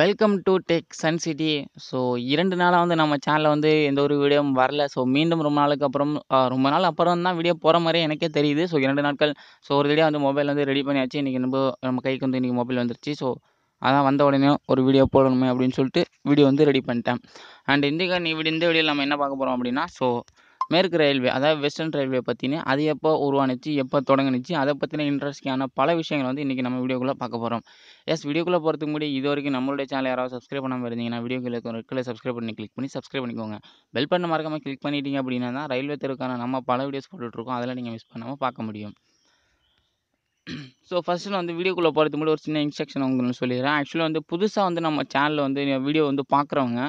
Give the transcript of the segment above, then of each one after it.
welcome to tech sun city so இரண்டு நாளாக வந்து நம்ம சேனலில் வந்து எந்த ஒரு வீடியோவும் வரல ஸோ மீண்டும் ரொம்ப நாளுக்கு அப்புறம் ரொம்ப நாள் அப்புறம் தான் வீடியோ போகிற மாதிரி எனக்கே தெரியுது ஸோ இரண்டு நாட்கள் ஸோ ஒரு வீடியோ வந்து மொபைல் வந்து ரெடி பண்ணியாச்சு இன்றைக்கி நம்ம நம்ம கைக்கு வந்து இன்றைக்கி மொபைல் வந்துருச்சு ஸோ அதான் வந்த உடனே ஒரு வீடியோ போடணுமே அப்படின்னு சொல்லிட்டு வீடியோ வந்து ரெடி பண்ணிட்டேன் அண்ட் இன்றைக்கு நீ இந்த வீடியோ நம்ம என்ன பார்க்க போகிறோம் அப்படின்னா ஸோ மேற்கு ரயில்வே அதாவது வெஸ்டர்ன் ரயில்வே பற்றின அது எப்போ உருவானுச்சு எப்போ தொடங்கினுச்சு அதை பற்றின இன்ட்ரெஸ்டிங்கான பல விஷயங்களை வந்து இன்றைக்கி நம்ம வீடியோக்குள்ளே பார்க்க போகிறோம் எஸ் வீடியோக்குள்ளே போகிறதுக்கு முன்னாடி இது வரைக்கும் நம்மளுடைய சேனல் யாராவது சப்ஸ்கிரைப் பண்ணாமல் இருந்தீங்கன்னா வீடியோக்குள்ளே கீழே சப்ஸ்கிரைப் பண்ணி கிளிக் பண்ணி சப்ஸ்கிரைப் பண்ணிக்கோங்க பெல் பண்ண மறக்காமல் கிளிக் பண்ணிட்டீங்க அப்படின்னா தான் ரயில்வே தெருக்கான நம்ம பல வீடியோஸ் போட்டுட்ருக்கோம் அதெல்லாம் நீங்கள் மிஸ் பண்ணாமல் பார்க்க முடியும் ஸோ ஃபஸ்ட்டு வந்து வீடியோக்குள்ளே போகிறதுக்கு முன்னாடி ஒரு சின்ன இன்ஸ்ட்ரக்ஷன் உங்களுக்கு சொல்லிடுறேன் ஆக்சுவலாக வந்து புதுசாக வந்து நம்ம சேனலில் வந்து வீடியோ வந்து பார்க்குறவங்க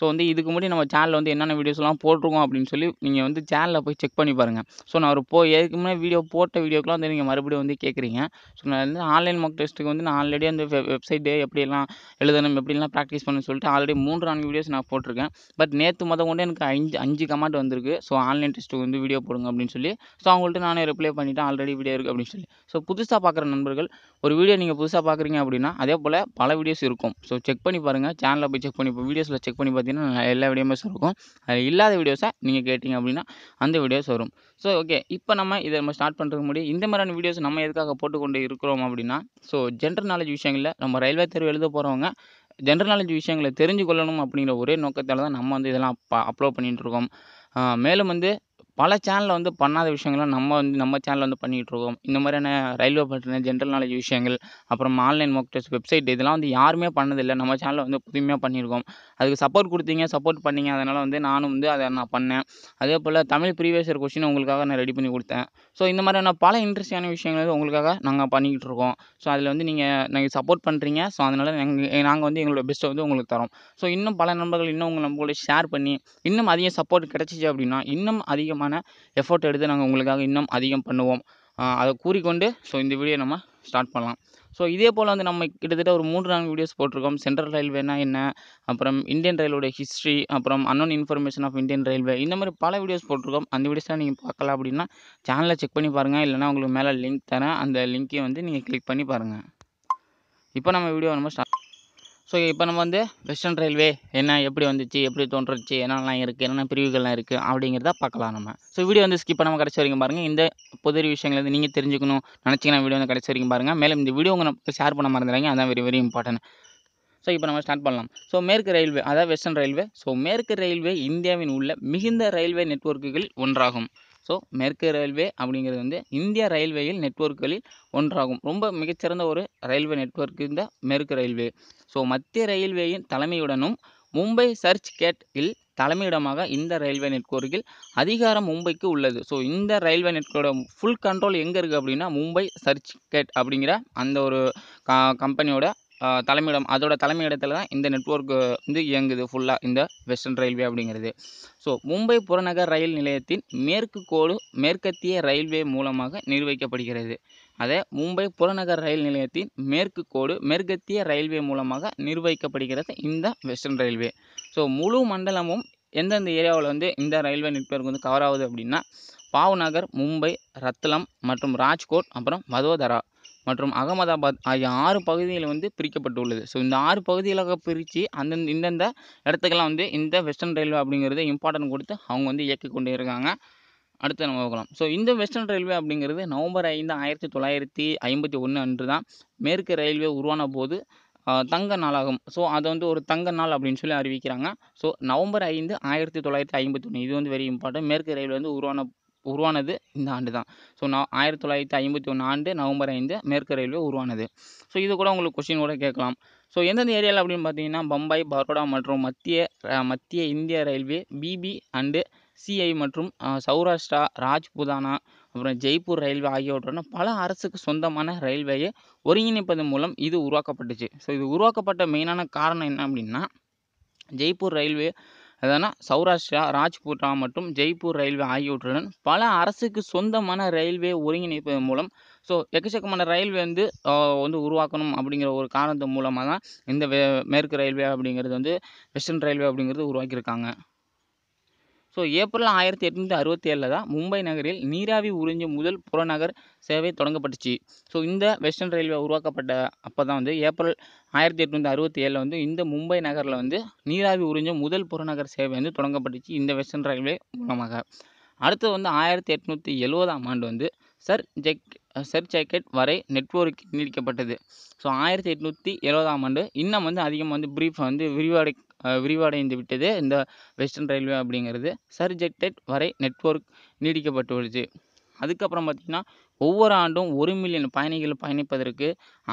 ஸோ வந்து இதுக்கு முன்னாடி நம்ம சேனலில் வந்து என்னென்ன வீடியோஸ்லாம் போட்டிருக்கோம் அப்படின்னு சொல்லி நீங்கள் வந்து சேனலில் போய் செக் பண்ணி பாருங்கள் ஸோ நான் ஒரு போ ஏற்கனவே முன்னாடி வீடியோ போட்ட வீடியோக்கெலாம் வந்து நீங்கள் மறுபடியும் வந்து கேட்குறீங்க ஸோ நான் வந்து ஆன்லைன் மார்க் டெஸ்ட்டுக்கு வந்து நான் ஆல்ரெடி அந்த வெப்சைட்டு எப்படியெல்லாம் எழுதணும் எப்படிலாம் ப்ராக்டிஸ் பண்ணு சொல்லிட்டு ஆல்ரெடி மூன்று நான்கு வீடியோஸ் நான் போட்டிருக்கேன் பட் நேற்று மொதல் கொண்டு எனக்கு அஞ்சு அஞ்சு கமெண்ட் வந்திருக்கு ஸோ ஆன்லைன் டெஸ்ட்டுக்கு வந்து வீடியோ போடுங்க அப்படின்னு சொல்லி ஸோ அவங்கள்ட்ட நானே ரிப்ளை பண்ணிவிட்டு ஆல்ரெடி வீடியோ இருக்குது அப்படின்னு சொல்லி ஸோ புதுசாக பார்க்குற நண்பர்கள் ஒரு வீடியோ நீங்கள் புதுசாக பார்க்குறீங்க அப்படின்னா அதே போல் பல வீடியோஸ் இருக்கும் ஸோ செக் பண்ணி பாருங்கள் சேனலில் போய் செக் பண்ணி வீடியோஸில் செக் பண்ணி பார்த்தீங்கன்னா பார்த்தீங்கன்னா எல்லா வீடியோமே இருக்கும் அது இல்லாத வீடியோஸை நீங்கள் கேட்டிங்க அப்படின்னா அந்த வீடியோஸ் வரும் ஸோ ஓகே இப்போ நம்ம இதை நம்ம ஸ்டார்ட் பண்ணுறதுக்கு முடியும் இந்த மாதிரியான வீடியோஸ் நம்ம எதுக்காக போட்டுக்கொண்டு இருக்கிறோம் அப்படின்னா ஸோ ஜென்ரல் நாலேஜ் விஷயங்களில் நம்ம ரயில்வே தேர்வு எழுத போகிறவங்க ஜென்ரல் நாலேஜ் விஷயங்களை தெரிஞ்சு கொள்ளணும் அப்படிங்கிற ஒரே நோக்கத்தால் தான் நம்ம வந்து இதெல்லாம் அப்லோட் பண்ணிகிட்டு இருக்கோம் மேலும் வந்து பல சேனலில் வந்து பண்ணாத விஷயங்களை நம்ம வந்து நம்ம சேனலில் வந்து பண்ணிகிட்ருக்கோம் இந்த மாதிரியான ரயில்வே பற்றின ஜென்ரல் நாலேஜ் விஷயங்கள் அப்புறம் ஆன்லைன் மோக் டெஸ்ட் வெப்சைட் இதெல்லாம் வந்து யாருமே பண்ணதில்லை நம்ம சேனலில் வந்து புதுமையாக பண்ணியிருக்கோம் அதுக்கு சப்போர்ட் கொடுத்தீங்க சப்போர்ட் பண்ணீங்க அதனால் வந்து நானும் வந்து அதை நான் பண்ணேன் அதே போல் தமிழ் ப்ரீவியஸ் இயர் கொஷின் உங்களுக்காக நான் ரெடி பண்ணி கொடுத்தேன் ஸோ இந்த மாதிரியான பல இன்ட்ரெஸ்டிங்கான விஷயங்கள் வந்து உங்களுக்காக நாங்கள் பண்ணிக்கிட்டு இருக்கோம் ஸோ அதில் வந்து நீங்கள் நீங்கள் சப்போர்ட் பண்ணுறீங்க ஸோ அதனால் நாங்கள் நாங்கள் வந்து எங்களோட பெஸ்ட்டை வந்து உங்களுக்கு தரோம் ஸோ இன்னும் பல நண்பர்கள் இன்னும் உங்கள் நம்மளோட ஷேர் பண்ணி இன்னும் அதிக சப்போர்ட் கிடச்சிச்சு அப்படின்னா இன்னும் அதிகமாக அதுக்கான எஃபோர்ட் எடுத்து நாங்கள் உங்களுக்காக இன்னும் அதிகம் பண்ணுவோம் அதை கூறிக்கொண்டு ஸோ இந்த வீடியோ நம்ம ஸ்டார்ட் பண்ணலாம் ஸோ இதே போல் வந்து நம்ம கிட்டத்தட்ட ஒரு மூன்று நான்கு வீடியோஸ் போட்டிருக்கோம் சென்ட்ரல் ரயில்வேனா என்ன அப்புறம் இந்தியன் ரயிலோட ஹிஸ்ட்ரி அப்புறம் unknown information of Indian railway இந்த மாதிரி பல வீடியோஸ் போட்டிருக்கோம் அந்த வீடியோஸ்லாம் நீங்கள் பார்க்கலாம் அப்படின்னா சேனலை செக் பண்ணி பாருங்கள் இல்லைனா உங்களுக்கு மேலே லிங்க் தரேன் அந்த லிங்க்கையும் வந்து நீங்கள் கிளிக் பண்ணி பாருங்கள் இப்போ நம்ம வீடியோ நம்ம ஸ்டார்ட் ஸோ இப்போ நம்ம வந்து வெஸ்டர்ன் ரயில்வே என்ன எப்படி வந்துச்சு எப்படி தோன்றுச்சு என்னென்னலாம் இருக்குது என்னென்ன பிரிவுகள்லாம் இருக்குது அப்படிங்கிறத பார்க்கலாம் நம்ம ஸோ வீடியோ வந்து ஸ்கிப் பண்ணாமல் கடைசி வரைக்கும் பாருங்கள் இந்த புதிய விஷயங்கள் வந்து நீங்கள் தெரிஞ்சுக்கணும் நினச்சிங்கன்னா வீடியோ வந்து கடைசி வரைக்கும் பாருங்கள் மேலும் இந்த வீடியோ உங்களுக்கு ஷேர் பண்ண மறந்துடுறாங்க அதான் வெரி வெரி இம்பார்ட்டன்ட் ஸோ இப்போ நம்ம ஸ்டார்ட் பண்ணலாம் ஸோ மேற்கு ரயில்வே அதாவது வெஸ்டர்ன் ரயில்வே ஸோ மேற்கு ரயில்வே இந்தியாவின் உள்ள மிகுந்த ரயில்வே நெட்ஒர்க்குகள் ஒன்றாகும் ஸோ மேற்கு ரயில்வே அப்படிங்கிறது வந்து இந்திய ரயில்வேயில் நெட்வொர்க்குகளில் ஒன்றாகும் ரொம்ப மிகச்சிறந்த ஒரு ரயில்வே நெட்வொர்க் இந்த மேற்கு ரயில்வே ஸோ மத்திய ரயில்வேயின் தலைமையுடனும் மும்பை சர்ச் கேட் இல் தலைமையிடமாக இந்த ரயில்வே நெட்வொர்க்கில் அதிகாரம் மும்பைக்கு உள்ளது ஸோ இந்த ரயில்வே நெட்வொர்க்கோட ஃபுல் கண்ட்ரோல் எங்கே இருக்குது அப்படின்னா மும்பை சர்ச் கேட் அப்படிங்கிற அந்த ஒரு கம்பெனியோட தலைமையிடம் அதோட தலைமையிடத்தில் தான் இந்த நெட்ஒர்க் வந்து இயங்குது ஃபுல்லாக இந்த வெஸ்டர்ன் ரயில்வே அப்படிங்கிறது ஸோ மும்பை புறநகர் ரயில் நிலையத்தின் மேற்கு கோடு மேற்கத்திய ரயில்வே மூலமாக நிர்வகிக்கப்படுகிறது அதே மும்பை புறநகர் ரயில் நிலையத்தின் மேற்கு கோடு மேற்கத்திய ரயில்வே மூலமாக நிர்வகிக்கப்படுகிறது இந்த வெஸ்டர்ன் ரயில்வே ஸோ முழு மண்டலமும் எந்தெந்த ஏரியாவில் வந்து இந்த ரயில்வே நெட்வொர்க் வந்து கவர் ஆகுது அப்படின்னா பாவ்நகர் மும்பை ரத்லம் மற்றும் ராஜ்கோட் அப்புறம் வதோதரா மற்றும் அகமதாபாத் ஆகிய ஆறு பகுதிகள் வந்து பிரிக்கப்பட்டுள்ளது ஸோ இந்த ஆறு பகுதிகளாக பிரித்து அந்தந்த இந்தந்த இடத்துக்கெல்லாம் வந்து இந்த வெஸ்டர்ன் ரயில்வே அப்படிங்கிறது இம்பார்ட்டன் கொடுத்து அவங்க வந்து இயக்கி கொண்டு இருக்காங்க அடுத்து நம்ம பார்க்கலாம் ஸோ இந்த வெஸ்டர்ன் ரயில்வே அப்படிங்கிறது நவம்பர் ஐந்து ஆயிரத்தி தொள்ளாயிரத்தி ஐம்பத்தி ஒன்று அன்று தான் மேற்கு ரயில்வே உருவான போது தங்க நாளாகும் ஸோ அதை வந்து ஒரு தங்க நாள் அப்படின்னு சொல்லி அறிவிக்கிறாங்க ஸோ நவம்பர் ஐந்து ஆயிரத்தி தொள்ளாயிரத்தி ஐம்பத்தி ஒன்று இது வந்து வெரி இம்பார்ட்டன்ட் மேற்கு ரயில்வே வந்து உருவான உருவானது இந்த ஆண்டு தான் ஸோ நான் ஆயிரத்தி தொள்ளாயிரத்தி ஐம்பத்தி ஒன்று ஆண்டு நவம்பர் ஐந்து மேற்கு ரயில்வே உருவானது ஸோ இது கூட உங்களுக்கு கொஷின் கூட கேட்கலாம் ஸோ எந்தெந்த ஏரியாவில் அப்படின்னு பார்த்தீங்கன்னா பம்பாய் பரோடா மற்றும் மத்திய மத்திய இந்திய ரயில்வே பிபி அண்டு சிஐ மற்றும் சௌராஷ்டிரா ராஜ்புதானா அப்புறம் ஜெய்ப்பூர் ரயில்வே ஆகியவற்றோட பல அரசுக்கு சொந்தமான ரயில்வேயை ஒருங்கிணைப்பதன் மூலம் இது உருவாக்கப்பட்டுச்சு ஸோ இது உருவாக்கப்பட்ட மெயினான காரணம் என்ன அப்படின்னா ஜெய்ப்பூர் ரயில்வே அதனால் சௌராஷ்டிரா ராஜ்புட்ரா மற்றும் ஜெய்ப்பூர் ரயில்வே ஆகியவற்றுடன் பல அரசுக்கு சொந்தமான ரயில்வே ஒருங்கிணைப்பதன் மூலம் ஸோ எக்கச்சக்கமான ரயில்வே வந்து வந்து உருவாக்கணும் அப்படிங்கிற ஒரு காரணத்தின் மூலமாக தான் இந்த வே மேற்கு ரயில்வே அப்படிங்கிறது வந்து வெஸ்டர்ன் ரயில்வே அப்படிங்கிறது உருவாக்கியிருக்காங்க ஸோ ஏப்ரல் ஆயிரத்தி எட்நூற்றி அறுபத்தேழில் தான் மும்பை நகரில் நீராவி உறிஞ்சி முதல் புறநகர் சேவை தொடங்கப்பட்டுச்சு ஸோ இந்த வெஸ்டர்ன் ரயில்வே உருவாக்கப்பட்ட அப்போ தான் வந்து ஏப்ரல் ஆயிரத்தி எட்நூத்தி அறுபத்தி ஏழில் வந்து இந்த மும்பை நகரில் வந்து நீராவி உறிஞ்சும் முதல் புறநகர் சேவை வந்து தொடங்கப்பட்டுச்சு இந்த வெஸ்டர்ன் ரயில்வே மூலமாக அடுத்தது வந்து ஆயிரத்தி எட்நூற்றி எழுவதாம் ஆண்டு வந்து சர் ஜெக் செர் ஜாக்கெட் வரை நெட்வொர்க் நீடிக்கப்பட்டது ஸோ ஆயிரத்தி எட்நூற்றி எழுவதாம் ஆண்டு இன்னும் வந்து அதிகமாக வந்து ப்ரீஃப் வந்து விரிவடை விரிவடைந்து விட்டது இந்த வெஸ்டர்ன் ரயில்வே அப்படிங்கிறது சர் ஜெக்டெட் வரை நெட்வொர்க் வருது அதுக்கப்புறம் பார்த்திங்கன்னா ஒவ்வொரு ஆண்டும் ஒரு மில்லியன் பயணிகள் பயணிப்பதற்கு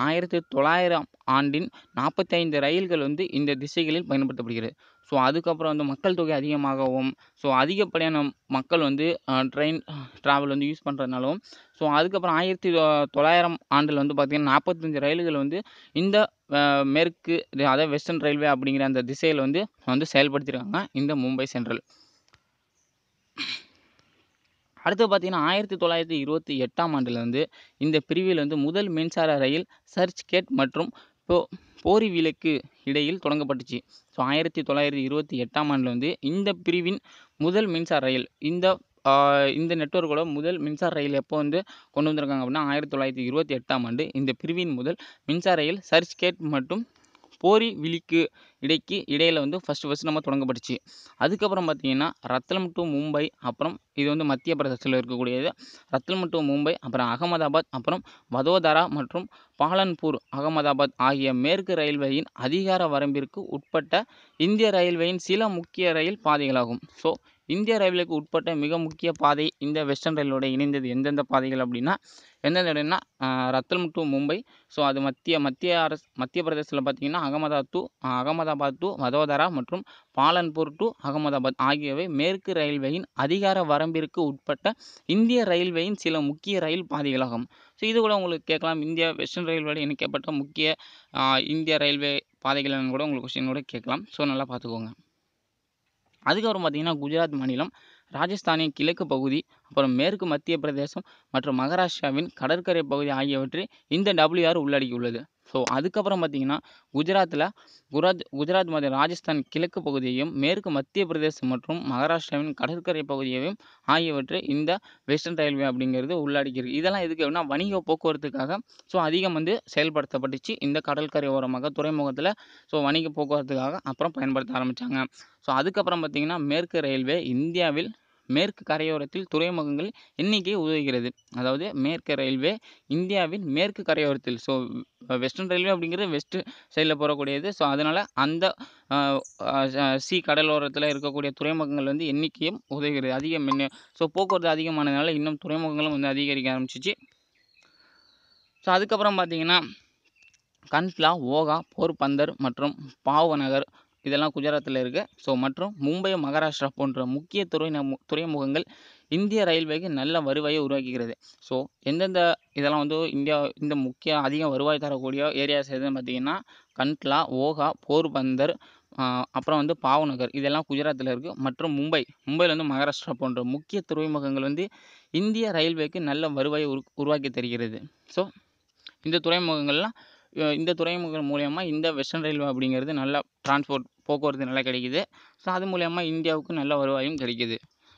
ஆயிரத்தி தொள்ளாயிரம் ஆண்டின் நாற்பத்தைந்து ரயில்கள் வந்து இந்த திசைகளில் பயன்படுத்தப்படுகிறது ஸோ அதுக்கப்புறம் வந்து மக்கள் தொகை அதிகமாகவும் ஸோ அதிகப்படியான மக்கள் வந்து ட்ரெயின் ட்ராவல் வந்து யூஸ் பண்ணுறதுனாலும் ஸோ அதுக்கப்புறம் ஆயிரத்தி தொள்ளாயிரம் ஆண்டில் வந்து பார்த்திங்கன்னா நாற்பத்தஞ்சு ரயில்கள் வந்து இந்த மேற்கு அதாவது வெஸ்டர்ன் ரயில்வே அப்படிங்கிற அந்த திசையில் வந்து வந்து செயல்படுத்தியிருக்காங்க இந்த மும்பை சென்ட்ரல் அடுத்து பார்த்திங்கன்னா ஆயிரத்தி தொள்ளாயிரத்தி இருபத்தி எட்டாம் ஆண்டில் வந்து இந்த பிரிவில் வந்து முதல் மின்சார ரயில் சர்ச் கேட் மற்றும் போ போரி விலக்கு இடையில் தொடங்கப்பட்டுச்சு ஸோ ஆயிரத்தி தொள்ளாயிரத்தி இருபத்தி எட்டாம் ஆண்டில் வந்து இந்த பிரிவின் முதல் மின்சார ரயில் இந்த இந்த நெட்ஒர்க்கோட முதல் மின்சார ரயில் எப்போ வந்து கொண்டு வந்திருக்காங்க அப்படின்னா ஆயிரத்தி தொள்ளாயிரத்தி இருபத்தி எட்டாம் ஆண்டு இந்த பிரிவின் முதல் மின்சார ரயில் சர்ச் கேட் மற்றும் போரி விழிக்கு இடைக்கு இடையில் வந்து ஃபஸ்ட்டு ஃபஸ்ட்டு நம்ம தொடங்கப்பட்டுச்சு அதுக்கப்புறம் பார்த்தீங்கன்னா ரத்தலம் டு மும்பை அப்புறம் இது வந்து மத்திய பிரதேசத்தில் இருக்கக்கூடியது ரத்தலம் டு மும்பை அப்புறம் அகமதாபாத் அப்புறம் வதோதரா மற்றும் பாலன்பூர் அகமதாபாத் ஆகிய மேற்கு ரயில்வேயின் அதிகார வரம்பிற்கு உட்பட்ட இந்திய ரயில்வேயின் சில முக்கிய ரயில் பாதைகளாகும் ஸோ இந்திய ரயில்வேக்கு உட்பட்ட மிக முக்கிய பாதை இந்த வெஸ்டர்ன் ரயிலோடு இணைந்தது எந்தெந்த பாதைகள் அப்படின்னா எந்தெந்த இடம்னா ரத்தல் டு மும்பை ஸோ அது மத்திய மத்திய அரசு மத்திய பிரதேசத்தில் பார்த்திங்கன்னா அகமதா டு அகமதாபாத் டு வதோதரா மற்றும் பாலன்பூர் டு அகமதாபாத் ஆகியவை மேற்கு ரயில்வேயின் அதிகார வரம்பிற்கு உட்பட்ட இந்திய ரயில்வேயின் சில முக்கிய ரயில் பாதைகளாகும் ஸோ இது கூட உங்களுக்கு கேட்கலாம் இந்தியா வெஸ்டர்ன் ரயில்வேடு இணைக்கப்பட்ட முக்கிய இந்திய ரயில்வே பாதைகள் கூட உங்களுக்கு கொஸ்டின் கூட கேட்கலாம் ஸோ நல்லா பார்த்துக்கோங்க அதுக்கப்புறம் பார்த்திங்கன்னா குஜராத் மாநிலம் ராஜஸ்தானின் கிழக்கு பகுதி அப்புறம் மேற்கு மத்திய பிரதேசம் மற்றும் மகாராஷ்டிராவின் கடற்கரை பகுதி ஆகியவற்றை இந்த டபிள்யூஆர் உள்ளடக்கியுள்ளது ஸோ அதுக்கப்புறம் பார்த்தீங்கன்னா குஜராத்தில் குராஜ் குஜராத் மாதிரி ராஜஸ்தான் கிழக்கு பகுதியையும் மேற்கு மத்திய பிரதேசம் மற்றும் மகாராஷ்டிராவின் கடற்கரை பகுதியையும் ஆகியவற்றை இந்த வெஸ்டர்ன் ரயில்வே அப்படிங்கிறது உள்ளடக்கியிருக்கு இதெல்லாம் எதுக்கு அப்படின்னா வணிக போக்குவரத்துக்காக ஸோ அதிகம் வந்து செயல்படுத்தப்பட்டுச்சு இந்த கடற்கரை ஓரமாக துறைமுகத்தில் ஸோ வணிக போக்குவரத்துக்காக அப்புறம் பயன்படுத்த ஆரம்பித்தாங்க ஸோ அதுக்கப்புறம் பார்த்திங்கன்னா மேற்கு ரயில்வே இந்தியாவில் மேற்கு கரையோரத்தில் துறைமுகங்கள் எண்ணிக்கை உதவுகிறது அதாவது மேற்கு ரயில்வே இந்தியாவின் மேற்கு கரையோரத்தில் ஸோ வெஸ்டர்ன் ரயில்வே அப்படிங்கிறது வெஸ்ட்டு சைடில் போகக்கூடியது ஸோ அதனால் அந்த சி கடலோரத்தில் இருக்கக்கூடிய துறைமுகங்கள் வந்து எண்ணிக்கையும் உதவுகிறது அதிகம் ஸோ போக்குவரத்து அதிகமானதுனால இன்னும் துறைமுகங்களும் வந்து அதிகரிக்க ஆரம்பிச்சிச்சு ஸோ அதுக்கப்புறம் பார்த்தீங்கன்னா கண்ட்லா ஓகா போர்பந்தர் மற்றும் பாவநகர் இதெல்லாம் குஜராத்தில் இருக்குது ஸோ மற்றும் மும்பை மகாராஷ்டிரா போன்ற முக்கிய துறைமுக துறைமுகங்கள் இந்திய ரயில்வேக்கு நல்ல வருவாயை உருவாக்கிக்கிறது ஸோ எந்தெந்த இதெல்லாம் வந்து இந்தியா இந்த முக்கிய அதிகம் வருவாய் தரக்கூடிய ஏரியாஸ் எதுன்னு பார்த்தீங்கன்னா கண்ட்லா ஓகா போர்பந்தர் அப்புறம் வந்து பாவநகர் இதெல்லாம் குஜராத்தில் இருக்குது மற்றும் மும்பை மும்பையில் வந்து மகாராஷ்டிரா போன்ற முக்கிய துறைமுகங்கள் வந்து இந்திய ரயில்வேக்கு நல்ல வருவாயை உரு உருவாக்கி தருகிறது ஸோ இந்த துறைமுகங்கள்லாம் இந்த துறைமுகங்கள் மூலயமா இந்த வெஸ்டர்ன் ரயில்வே அப்படிங்கிறது நல்லா டிரான்ஸ்போர்ட் போக்குவரத்து நல்லா கிடைக்கிது ஸோ அது மூலயமா இந்தியாவுக்கு நல்ல வருவாயும் கிடைக்கிது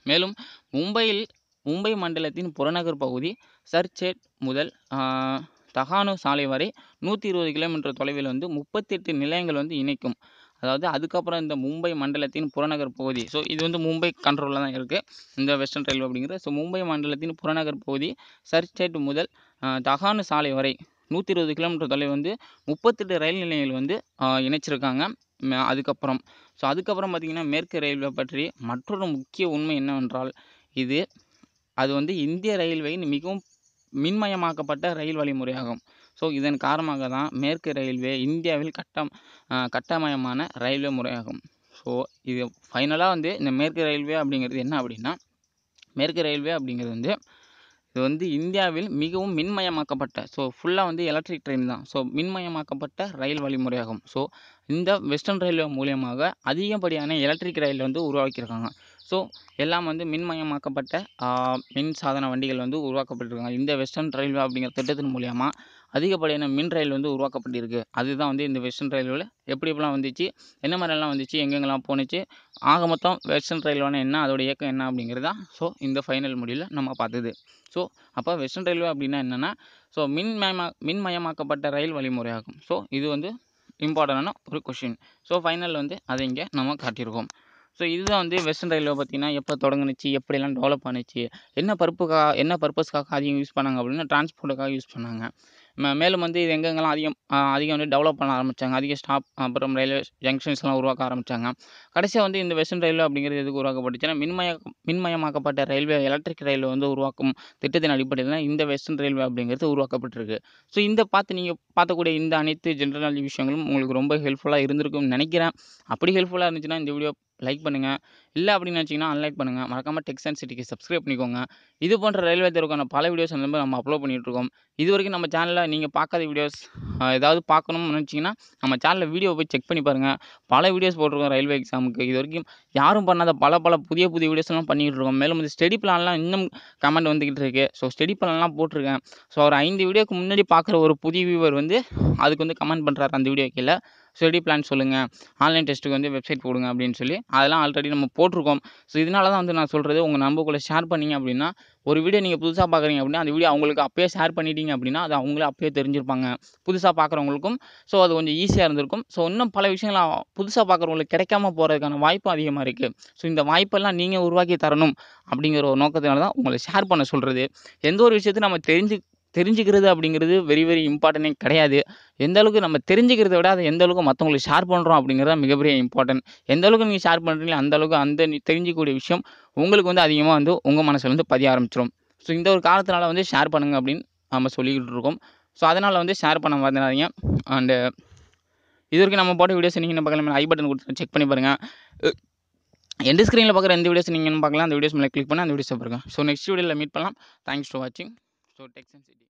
மேலும் மும்பையில் மும்பை மண்டலத்தின் புறநகர் பகுதி சர்ச்சேட் முதல் தகானோ சாலை வரை நூற்றி இருபது கிலோமீட்டர் தொலைவில் வந்து முப்பத்தெட்டு நிலையங்கள் வந்து இணைக்கும் அதாவது அதுக்கப்புறம் இந்த மும்பை மண்டலத்தின் புறநகர் பகுதி ஸோ இது வந்து மும்பை கண்ட்ரோலில் தான் இருக்குது இந்த வெஸ்டர்ன் ரயில்வே அப்படிங்கிறது ஸோ மும்பை மண்டலத்தின் புறநகர் பகுதி சர்ச்சேட் முதல் தகானு சாலை வரை நூற்றி இருபது கிலோமீட்டர் தொலைவு வந்து முப்பத்தெட்டு ரயில் நிலையங்கள் வந்து இணைச்சிருக்காங்க அதுக்கப்புறம் ஸோ அதுக்கப்புறம் பார்த்திங்கன்னா மேற்கு ரயில்வே பற்றி மற்றொரு முக்கிய உண்மை என்னவென்றால் இது அது வந்து இந்திய ரயில்வேயின் மிகவும் மின்மயமாக்கப்பட்ட ரயில் வழிமுறையாகும் ஸோ இதன் காரணமாக தான் மேற்கு ரயில்வே இந்தியாவில் கட்டம் கட்டமயமான ரயில்வே முறையாகும் ஸோ இது ஃபைனலாக வந்து இந்த மேற்கு ரயில்வே அப்படிங்கிறது என்ன அப்படின்னா மேற்கு ரயில்வே அப்படிங்கிறது வந்து இது வந்து இந்தியாவில் மிகவும் மின்மயமாக்கப்பட்ட ஸோ ஃபுல்லாக வந்து எலக்ட்ரிக் ட்ரெயின் தான் ஸோ மின்மயமாக்கப்பட்ட ரயில் வழிமுறையாகும் ஸோ இந்த வெஸ்டர்ன் ரயில்வே மூலயமாக அதிகப்படியான எலக்ட்ரிக் ரயில் வந்து உருவாக்கியிருக்காங்க ஸோ எல்லாம் வந்து மின்மயமாக்கப்பட்ட மின் சாதன வண்டிகள் வந்து உருவாக்கப்பட்டிருக்காங்க இந்த வெஸ்டர்ன் ரயில்வே அப்படிங்கிற திட்டத்தின் மூலிமா அதிகப்படியான மின் ரயில் வந்து உருவாக்கப்பட்டிருக்கு அதுதான் வந்து இந்த வெஸ்டர்ன் ரயில்வேல எப்படி எப்படிலாம் வந்துச்சு என்ன மாதிரிலாம் வந்துச்சு எங்கெங்கெல்லாம் போணுச்சு ஆக மொத்தம் வெஸ்டர்ன் ரயில்வேனா என்ன அதோடய இயக்கம் என்ன அப்படிங்கிறதா ஸோ இந்த ஃபைனல் முடிவில் நம்ம பார்த்துது ஸோ அப்போ வெஸ்டர்ன் ரயில்வே அப்படின்னா என்னென்னா ஸோ மின்மயமா மின்மயமாக்கப்பட்ட ரயில் வழிமுறையாகும் ஸோ இது வந்து இம்பார்ட்டண்டான ஒரு கொஷின் ஸோ ஃபைனல் வந்து அதை இங்கே நம்ம காட்டியிருக்கோம் ஸோ இதுதான் வந்து வெஸ்டர்ன் ரயில்வே பார்த்திங்கன்னா எப்போ தொடங்குனுச்சு எப்படிலாம் டெவலப் ஆனுச்சு என்ன பர்ப்புக்கா என்ன பர்பஸ்க்காக அதிகம் யூஸ் பண்ணாங்க அப்படின்னா டிரான்ஸ்போர்ட்டுக்காக யூஸ் பண்ணாங்க மேலும் வந்து இது எங்கெங்கெல்லாம் அதிகம் அதிகம் வந்து டெவலப் பண்ண ஆரம்பித்தாங்க அதிக ஸ்டாப் அப்புறம் ரயில்வே ஜங்ஷன்ஸ்லாம் உருவாக்க ஆரம்பித்தாங்க கடைசியாக வந்து இந்த வெஸ்டர்ன் ரயில்வே அப்படிங்கிறது எதுக்கு உருவாக்கப்பட்டுச்சுன்னா மின்மய மின்மயமாக்கப்பட்ட ரயில்வே எலக்ட்ரிக் ரயில்வே வந்து உருவாக்கும் திட்டத்தின் அடிப்படையில் இந்த வெஸ்டர்ன் ரயில்வே அப்படிங்கிறது உருவாக்கப்பட்டிருக்கு ஸோ இந்த பார்த்து நீங்கள் பார்த்தக்கூடிய இந்த அனைத்து ஜென்ரல் நாலேஜ் விஷயங்களும் உங்களுக்கு ரொம்ப ஹெல்ப்ஃபுல்லாக இருந்திருக்கும்னு நினைக்கிறேன் அப்படி ஹெல்ப்ஃபுல்லாக இருந்துச்சுன்னா இந்த வீடியோ லைக் பண்ணுங்கள் இல்லை அப்படின்னு நினச்சிங்கன்னா அன்லைக் பண்ணுங்கள் மறக்காமல் டெக்ஸ்டன் அண்ட் சிட்டிக்கு சப்ஸ்கிரைப் பண்ணிக்கோங்க இது போன்ற ரயில்வே தேர்வுக்கான பல வீடியோஸ் நம்ம நம்ம அப்லோட் பண்ணிகிட்ருக்கோம் இது வரைக்கும் நம்ம சேனலில் நீங்கள் பார்க்காத வீடியோஸ் ஏதாவது பார்க்கணும்னு நினச்சிங்கன்னா நம்ம சேனலில் வீடியோ போய் செக் பண்ணி பாருங்கள் பல வீடியோஸ் போட்டிருக்கோம் ரயில்வே எக்ஸாமுக்கு இது வரைக்கும் யாரும் பண்ணாத பல பல புதிய புதிய வீடியோஸ்லாம் பண்ணிகிட்டு இருக்கோம் மேலும் வந்து ஸ்டடி பிளான்லாம் இன்னும் கமெண்ட் வந்துக்கிட்டு இருக்கு ஸோ ஸ்டடி பிளான்லாம் போட்டிருக்கேன் ஸோ ஒரு ஐந்து வீடியோக்கு முன்னாடி பார்க்குற ஒரு புதிய வியூவர் வந்து அதுக்கு வந்து கமெண்ட் பண்ணுறாரு அந்த வீடியோ கீழே ஸ்டெடி பிளான் சொல்லுங்கள் ஆன்லைன் டெஸ்ட்டுக்கு வந்து வெப்சைட் போடுங்க அப்படின்னு சொல்லி அதெல்லாம் ஆல்ரெடி நம்ம போட்டிருக்கோம் ஸோ இதனால தான் வந்து நான் சொல்கிறது உங்கள் கூட ஷேர் பண்ணிங்க அப்படின்னா ஒரு வீடியோ நீங்கள் புதுசாக பார்க்குறீங்க அப்படின்னா அந்த வீடியோ அவங்களுக்கு அப்பயே ஷேர் பண்ணிட்டீங்க அப்படின்னா அது அவங்களே அப்பயே தெரிஞ்சிருப்பாங்க புதுசாக பார்க்குறவங்களுக்கும் ஸோ அது கொஞ்சம் ஈஸியாக இருந்திருக்கும் ஸோ இன்னும் பல விஷயங்கள் புதுசாக பார்க்குறவங்களுக்கு கிடைக்காம போகிறதுக்கான வாய்ப்பும் அதிகமாக இருக்குது ஸோ இந்த வாய்ப்பெல்லாம் நீங்கள் உருவாக்கி தரணும் அப்படிங்கிற ஒரு நோக்கத்தினால தான் உங்களை ஷேர் பண்ண சொல்கிறது எந்த ஒரு விஷயத்தையும் நம்ம தெரிஞ்சு தெரிஞ்சுக்கிறது அப்படிங்கிறது வெரி வெரி இம்பார்ட்டன்டே கிடையாது எந்த அளவுக்கு நம்ம தெரிஞ்சுக்கிறத விட அதை எந்த அளவுக்கு மற்றவங்களுக்கு ஷேர் பண்ணுறோம் அப்படிங்கிறது தான் மிகப்பெரிய இம்பார்ட்டன்ட் எந்த அளவுக்கு நீங்கள் ஷேர் பண்ணுறீங்களோ அந்த அளவுக்கு அந்த தெரிஞ்சிக்கூடிய விஷயம் உங்களுக்கு வந்து அதிகமாக வந்து உங்கள் மனசில் வந்து பதிய ஆரம்பிச்சிடும் ஸோ இந்த ஒரு காலத்தினால வந்து ஷேர் பண்ணுங்க அப்படின்னு நம்ம சொல்லிக்கிட்டு இருக்கோம் ஸோ அதனால் வந்து ஷேர் பண்ண மாதிரிங்க அண்டு இது வரைக்கும் நம்ம போட்ட வீடியோஸ் நீங்கள் பார்க்கலாம் ஐ பட்டன் கொடுத்து செக் பண்ணி பாருங்கள் எந்த ஸ்க்ரீனில் பார்க்குற எந்த வீடியோஸ் நீங்கள் பார்க்கலாம் அந்த வீடியோஸ் மேலே கிளிக் பண்ணி அந்த வீடியோஸை பாருங்கள் ஸோ நெக்ஸ்ட் வீடியோவில் மீட் பண்ணலாம் தேங்க்ஸ் ஃபார் வாட்சிங் so text and city